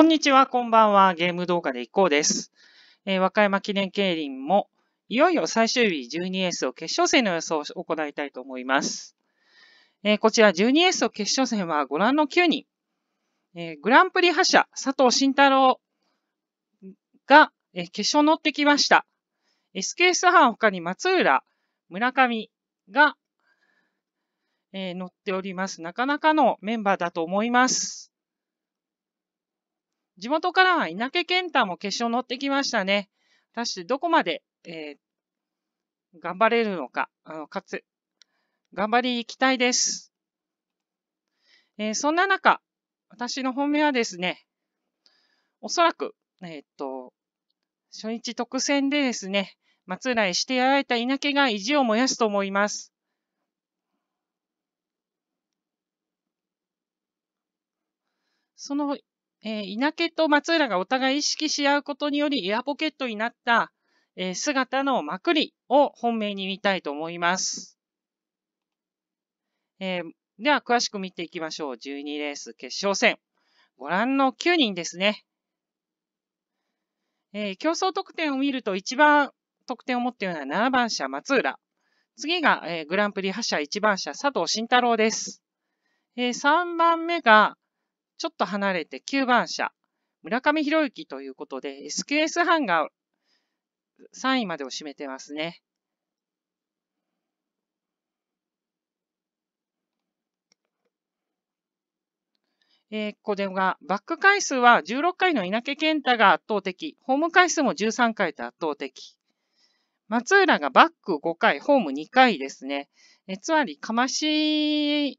こんにちは、こんばんは。ゲーム動画でいこうです。えー、和歌山記念競輪も、いよいよ最終日 12S を決勝戦の予想を行いたいと思います。えー、こちら 12S を決勝戦はご覧の9人。えー、グランプリ覇者、佐藤慎太郎が、え決勝乗ってきました。SKS 班他に松浦、村上が、え乗っております。なかなかのメンバーだと思います。地元からは稲毛健太も決勝乗ってきましたね。果たしてどこまで、えー、頑張れるのか、あのかつ、頑張り行きたいです。えー、そんな中、私の本命はですね、おそらく、えっ、と、初日特選でですね、松浦へしてやられた稲毛が意地を燃やすと思います。そのえー、稲毛と松浦がお互い意識し合うことによりエアポケットになった、えー、姿のまくりを本命に見たいと思います。えー、では、詳しく見ていきましょう。12レース決勝戦。ご覧の9人ですね。えー、競争得点を見ると一番得点を持っているのは7番車松浦。次が、えー、グランプリ覇者1番車佐藤慎太郎です。えー、3番目が、ちょっと離れて9番車、村上博之ということで、s q s 班が3位までを占めてますね。えー、これが、バック回数は16回の稲毛健太が圧倒的、ホーム回数も13回と圧倒的。松浦がバック5回、ホーム2回ですね。えつまり、かまし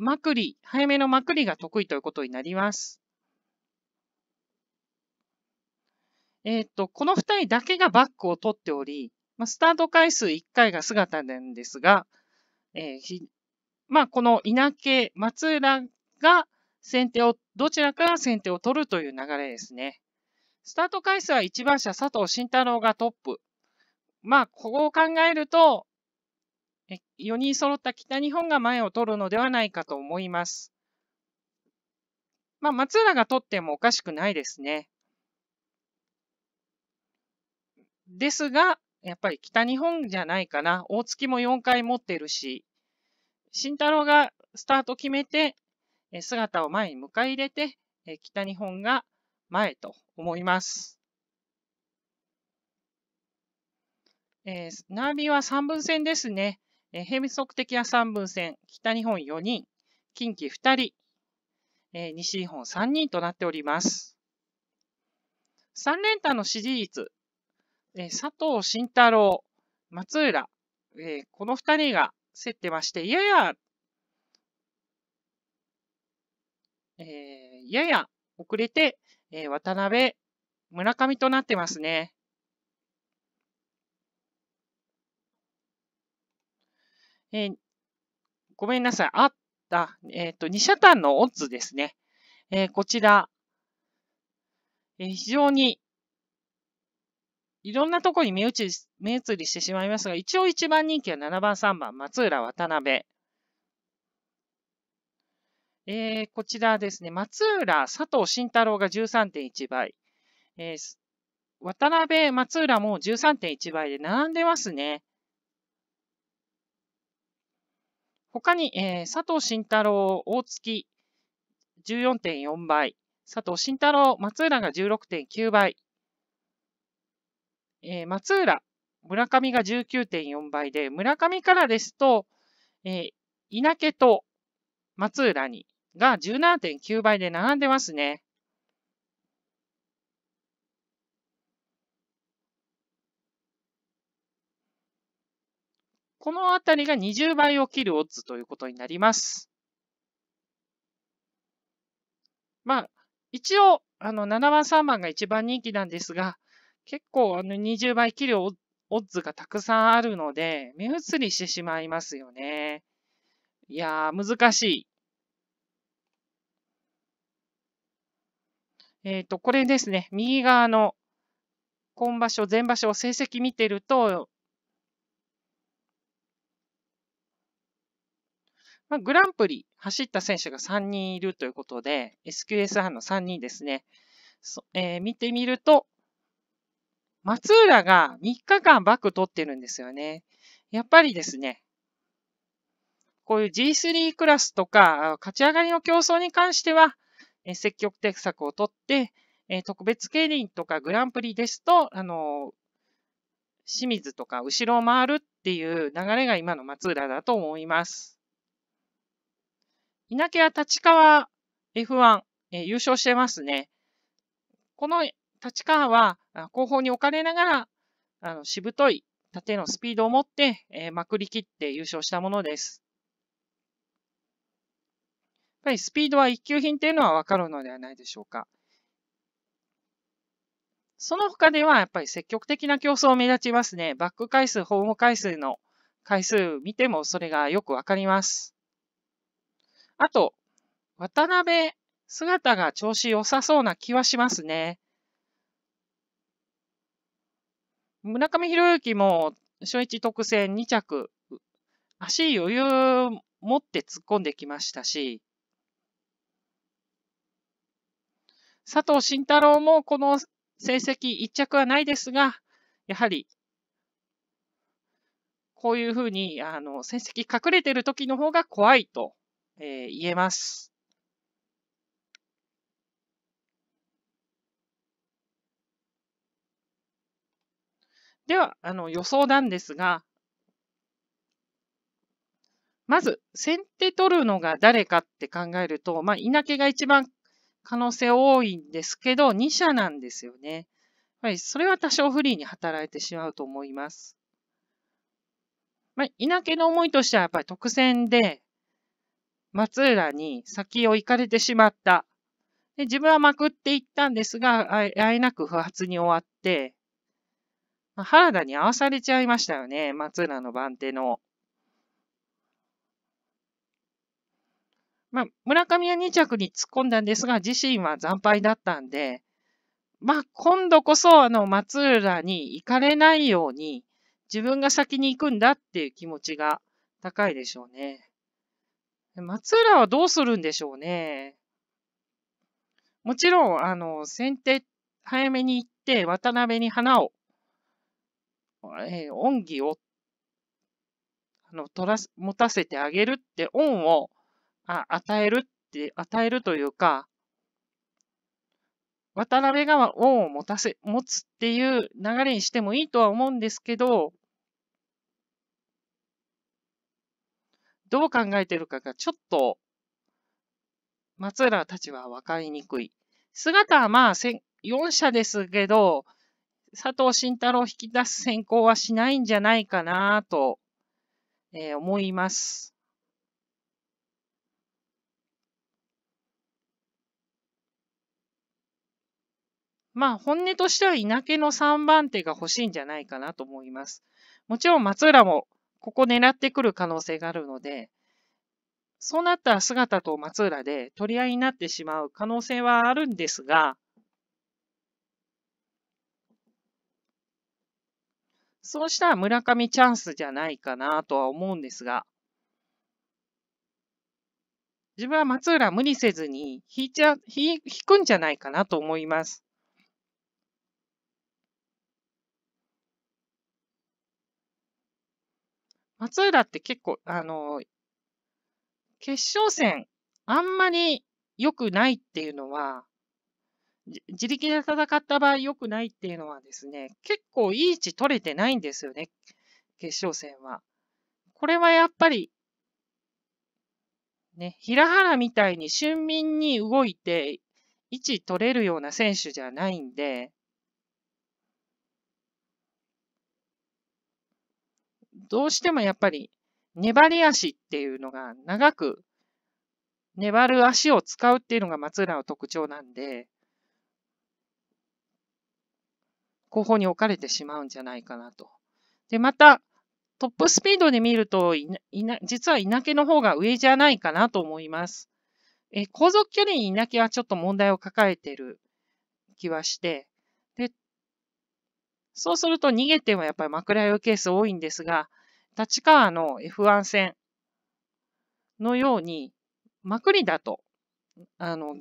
まくり、早めのまくりが得意ということになります。えっ、ー、と、この二人だけがバックを取っており、まあ、スタート回数1回が姿なんですが、えー、まあ、この稲毛、松浦が先手を、どちらから先手を取るという流れですね。スタート回数は1番車佐藤慎太郎がトップ。まあ、ここを考えると、4人揃った北日本が前を取るのではないかと思います。まあ、松浦が取ってもおかしくないですね。ですが、やっぱり北日本じゃないかな。大月も4回持ってるし、慎太郎がスタート決めて、姿を前に迎え入れて、北日本が前と思います。えー、ナービは3分線ですね。えー、変則的な三分線、北日本4人、近畿2人、えー、西日本3人となっております。3連単の支持率、えー、佐藤慎太郎、松浦、えー、この2人が競ってまして、やや、えー、やや遅れて、えー、渡辺、村上となってますね。えー、ごめんなさい。あった、えっ、ー、と、2社単のオッズですね。えー、こちら、えー、非常にいろんなところに目移り目移りしてしまいますが、一応一番人気は7番、3番、松浦、渡辺。えー、こちらですね、松浦、佐藤慎太郎が13.1倍。えー、渡辺、松浦も13.1倍で並んでますね。他に、えー、佐藤慎太郎、大月14.4倍、佐藤慎太郎、松浦が16.9倍、えー、松浦、村上が19.4倍で、村上からですと、えー、稲毛と松浦にが17.9倍で並んでますね。このあたりが20倍を切るオッズということになります。まあ、一応、あの、7番3番が一番人気なんですが、結構、あの、20倍切るオッズがたくさんあるので、目移りしてしまいますよね。いやー、難しい。えっ、ー、と、これですね。右側の、今場所、前場所、成績見てると、まあ、グランプリ走った選手が3人いるということで、SQS 班の3人ですね。えー、見てみると、松浦が3日間バック取ってるんですよね。やっぱりですね、こういう G3 クラスとか、勝ち上がりの競争に関しては、えー、積極的策を取って、えー、特別競輪とかグランプリですと、あの清水とか後ろを回るっていう流れが今の松浦だと思います。稲毛は立川 F1、えー、優勝してますね。この立川は後方に置かれながら、あの、しぶとい縦のスピードを持って、えー、まくりきって優勝したものです。やっぱりスピードは一級品っていうのはわかるのではないでしょうか。その他ではやっぱり積極的な競争を目立ちますね。バック回数、ホーム回数の回数見てもそれがよくわかります。あと、渡辺姿が調子良さそうな気はしますね。村上博之も初一特選2着、足余裕持って突っ込んできましたし、佐藤慎太郎もこの成績1着はないですが、やはり、こういうふうに、あの、成績隠れてる時の方が怖いとえー、言えます。では、あの予想なんですが、まず、先手取るのが誰かって考えると、まあ、稲毛が一番可能性多いんですけど、2社なんですよね。はい、それは多少フリーに働いてしまうと思います。まあ、稲毛の思いとしては、やっぱり特選で、松浦に先を行かれてしまった。で自分はまくっていったんですが、あえなく不発に終わって、まあ、原田に合わされちゃいましたよね、松浦の番手の。まあ、村上は2着に突っ込んだんですが、自身は惨敗だったんで、まあ、今度こそ、あの、松浦に行かれないように、自分が先に行くんだっていう気持ちが高いでしょうね。松浦はどうするんでしょうね。もちろん、あの、先手早めに行って、渡辺に花を、えー、恩義を、あの、取らす、持たせてあげるって、恩を、あ、与えるって、与えるというか、渡辺が恩を持たせ、持つっていう流れにしてもいいとは思うんですけど、どう考えてるかがちょっと、松浦たちは分かりにくい。姿はまあ、4社ですけど、佐藤慎太郎引き出す選考はしないんじゃないかなと、えー、思います。まあ、本音としては、稲毛の3番手が欲しいんじゃないかなと思います。もちろん、松浦もここ狙ってくる可能性があるので、そうなった姿と松浦で取り合いになってしまう可能性はあるんですが、そうしたら村上チャンスじゃないかなとは思うんですが、自分は松浦無理せずに引いちゃ、引くんじゃないかなと思います。松浦って結構、あの、決勝戦、あんまり良くないっていうのは、自力で戦った場合良くないっていうのはですね、結構いい位置取れてないんですよね、決勝戦は。これはやっぱり、ね、平原みたいに俊敏に動いて、位置取れるような選手じゃないんで、どうしてもやっぱり粘り足っていうのが長く粘る足を使うっていうのが松浦の特徴なんで、後方に置かれてしまうんじゃないかなと。で、また、トップスピードで見ると、いないな実は稲毛の方が上じゃないかなと思います。え後続距離に稲毛はちょっと問題を抱えてる気はして、で、そうすると逃げてもやっぱり枕用ケース多いんですが、立川の F1 線のように、まくりだと、あの、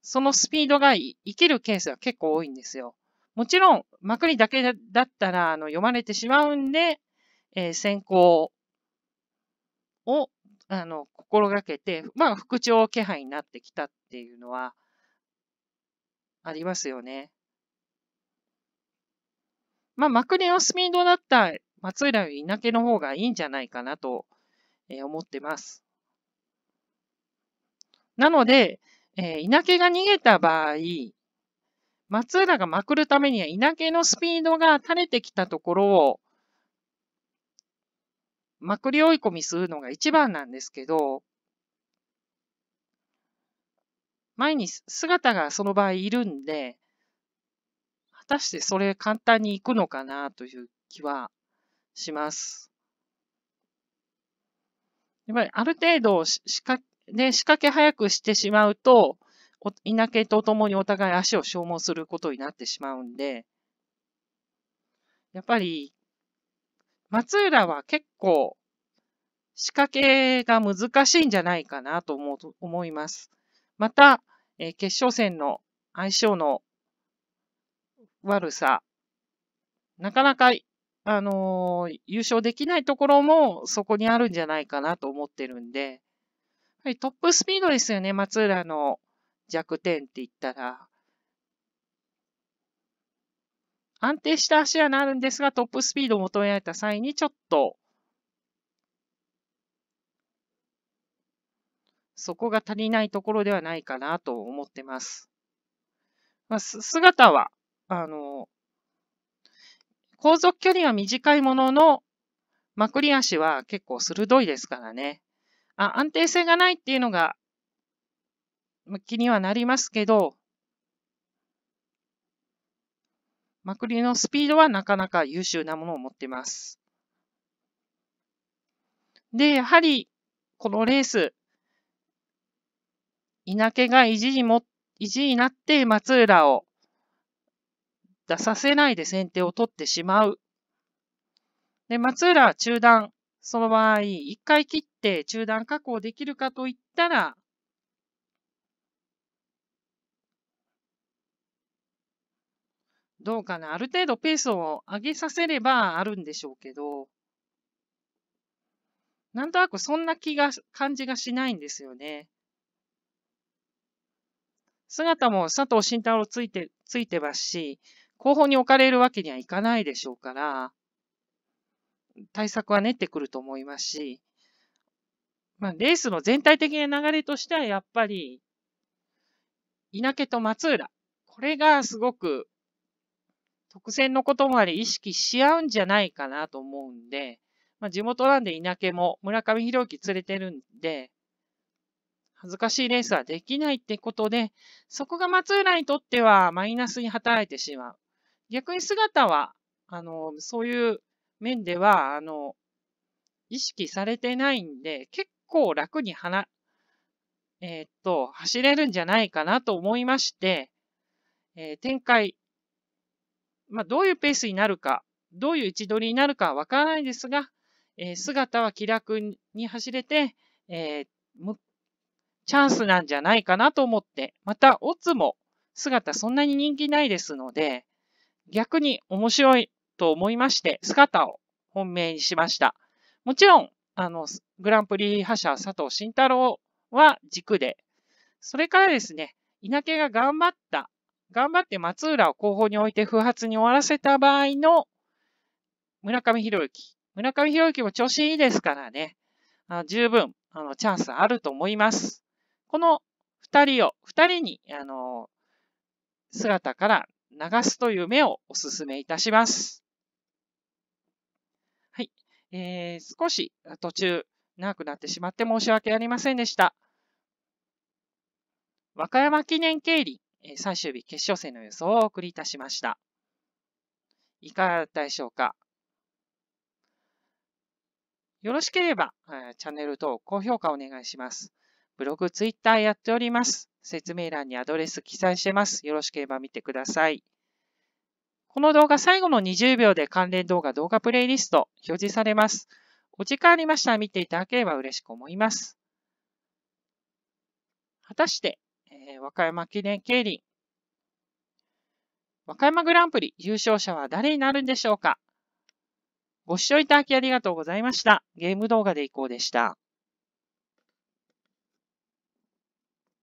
そのスピードが生きるケースが結構多いんですよ。もちろん、まくりだけだったら、あの、読まれてしまうんで、えー、先行を、あの、心がけて、まあ、復調気配になってきたっていうのは、ありますよね。まあ、まくりのスピードだった松浦より稲毛の方がいいんじゃないかなと思ってます。なので、え稲毛が逃げた場合、松浦がまくるためには稲毛のスピードが垂れてきたところをまくり追い込みするのが一番なんですけど、前に姿がその場合いるんで、果たしてそれ簡単に行くのかなという気はします。やっぱりある程度仕掛で仕掛け早くしてしまうと、なけとともにお互い足を消耗することになってしまうんで、やっぱり、松浦は結構仕掛けが難しいんじゃないかなと思う思います。また、えー、決勝戦の相性の悪さ、なかなかあのー、優勝できないところもそこにあるんじゃないかなと思ってるんで、はい、トップスピードですよね、松浦の弱点って言ったら。安定した足はなるんですが、トップスピードを求められた際にちょっと、そこが足りないところではないかなと思ってます。まあ、姿は、あの、航続距離は短いものの、まくり足は結構鋭いですからね。あ安定性がないっていうのが気にはなりますけど、まくりのスピードはなかなか優秀なものを持っています。で、やはり、このレース、稲毛が意地にも、意地になって松浦を出させないで先手を取ってしまう。で、松浦中断。その場合、一回切って中断確保できるかといったら、どうかな。ある程度ペースを上げさせればあるんでしょうけど、なんとなくそんな気が、感じがしないんですよね。姿も佐藤慎太郎ついて、ついてますし、後方に置かれるわけにはいかないでしょうから、対策は練ってくると思いますし、まあ、レースの全体的な流れとしては、やっぱり、稲毛と松浦。これがすごく、特選のこともあり意識し合うんじゃないかなと思うんで、まあ、地元なんで稲毛も村上博之連れてるんで、恥ずかしいレースはできないってことで、そこが松浦にとってはマイナスに働いてしまう。逆に姿は、あの、そういう面では、あの、意識されてないんで、結構楽にはな、えー、っと、走れるんじゃないかなと思いまして、えー、展開、まあ、どういうペースになるか、どういう位置取りになるかわからないですが、えー、姿は気楽に走れて、えー、チャンスなんじゃないかなと思って、また、オッズも姿そんなに人気ないですので、逆に面白いと思いまして、姿を本命にしました。もちろん、あの、グランプリ覇者佐藤慎太郎は軸で、それからですね、稲毛が頑張った、頑張って松浦を後方に置いて不発に終わらせた場合の村上博之。村上博之も調子いいですからね、あ十分あのチャンスあると思います。この二人を、二人に、あの、姿から流すという目をお勧めいたします。はい。えー、少し途中長くなってしまって申し訳ありませんでした。和歌山記念経理、最終日決勝戦の予想をお送りいたしました。いかがだったでしょうかよろしければ、チャンネル等、高評価お願いします。ブログ、ツイッターやっております。説明欄にアドレス記載してます。よろしければ見てください。この動画最後の20秒で関連動画動画プレイリスト表示されます。お時間ありましたら見ていただければ嬉しく思います。果たして、えー、和歌山記念競輪、和歌山グランプリ優勝者は誰になるんでしょうかご視聴いただきありがとうございました。ゲーム動画でいこうでした。